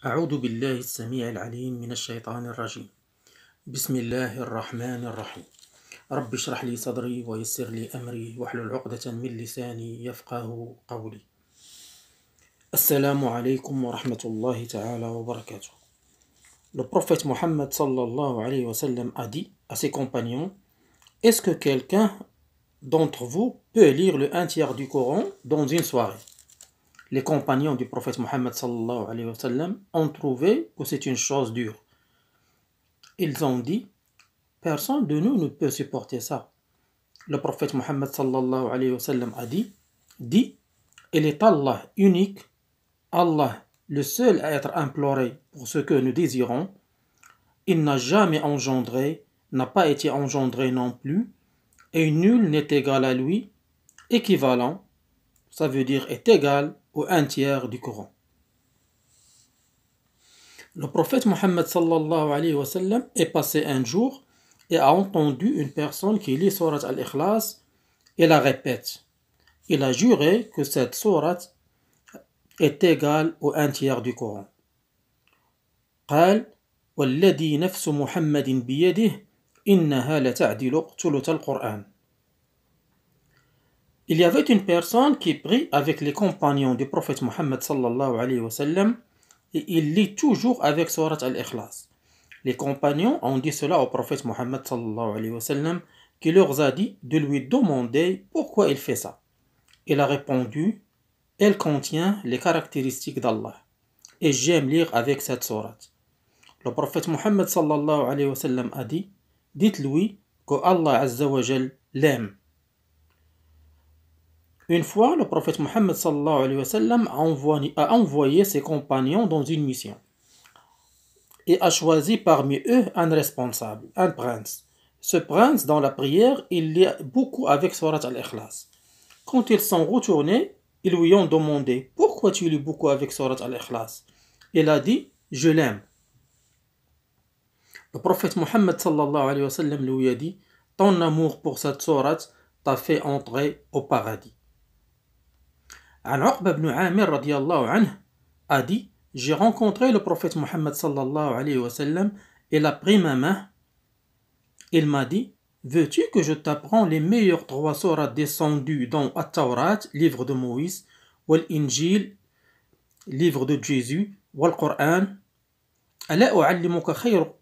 أعوذ بالله السميع العليم من الشيطان الرجيم بسم الله الرحمن الرحيم رب اشرح لي صدري ويسر لي أمري واحلل عقدة من لساني يفقه قولي السلام عليكم ورحمة الله تعالى وبركاته Le prophète Mohammed sallallahu alayhi wa sallam a dit à ses compagnons Est-ce que quelqu'un d'entre vous peut lire le un tiers du Coran dans une soirée les compagnons du prophète Mohammed sallallahu alayhi wa sallam ont trouvé que c'est une chose dure. Ils ont dit Personne de nous ne peut supporter ça. Le prophète Mohammed sallallahu alayhi wa sallam a dit Dit, il est Allah unique, Allah le seul à être imploré pour ce que nous désirons. Il n'a jamais engendré, n'a pas été engendré non plus, et nul n'est égal à lui, équivalent, ça veut dire est égal ou un tiers du Coran. Le prophète Mohammed sallallahu alayhi wa sallam est passé un jour et a entendu une personne qui lit Sourate al-Ikhlas et la répète. Il a juré que cette Sourate est égale au un tiers du Coran. قال والذي نفس محمد بيده إنها لتعدل قتلة القرآن Il y avait une personne qui prie avec les compagnons du prophète Mohammed sallallahu alayhi wa sallam et il lit toujours avec Surat al-Ikhlas. Les compagnons ont dit cela au prophète Mohammed sallallahu alayhi wa sallam qui leur a dit de lui demander pourquoi il fait ça. Il a répondu Elle contient les caractéristiques d'Allah et j'aime lire avec cette sourate. Le prophète Mohammed sallallahu alayhi wa sallam a dit Dites-lui que Allah azza l'aime une fois, le prophète Mohammed a envoyé, ses compagnons dans une mission et a choisi parmi eux un responsable, un prince. Ce prince, dans la prière, il lit beaucoup avec Surat al-Ikhlas. Quand ils sont retournés, ils lui ont demandé Pourquoi tu lis beaucoup avec Surat al-Ikhlas Il a dit Je l'aime. Le prophète Mohammed lui a dit Ton amour pour cette sourate t'a fait entrer au paradis. Al-Uqba ibn Amir radiallahu anhu a dit J'ai rencontré le prophète Mohammed sallallahu alayhi wa sallam, il a pris ma main. Il m'a dit Veux-tu que je t'apprends les meilleures trois sourates descendues dans At-Tawrat, livre de Moïse, ou injil livre de Jésus, Wal-Qur'an ألا أعلمك خير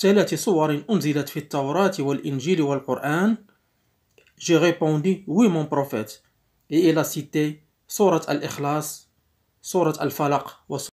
ثلاث صور أنزلت wal-injil wal quran J'ai répondu Oui, mon prophète. Et il a cité سورة الإخلاص سورة الفلق وسورة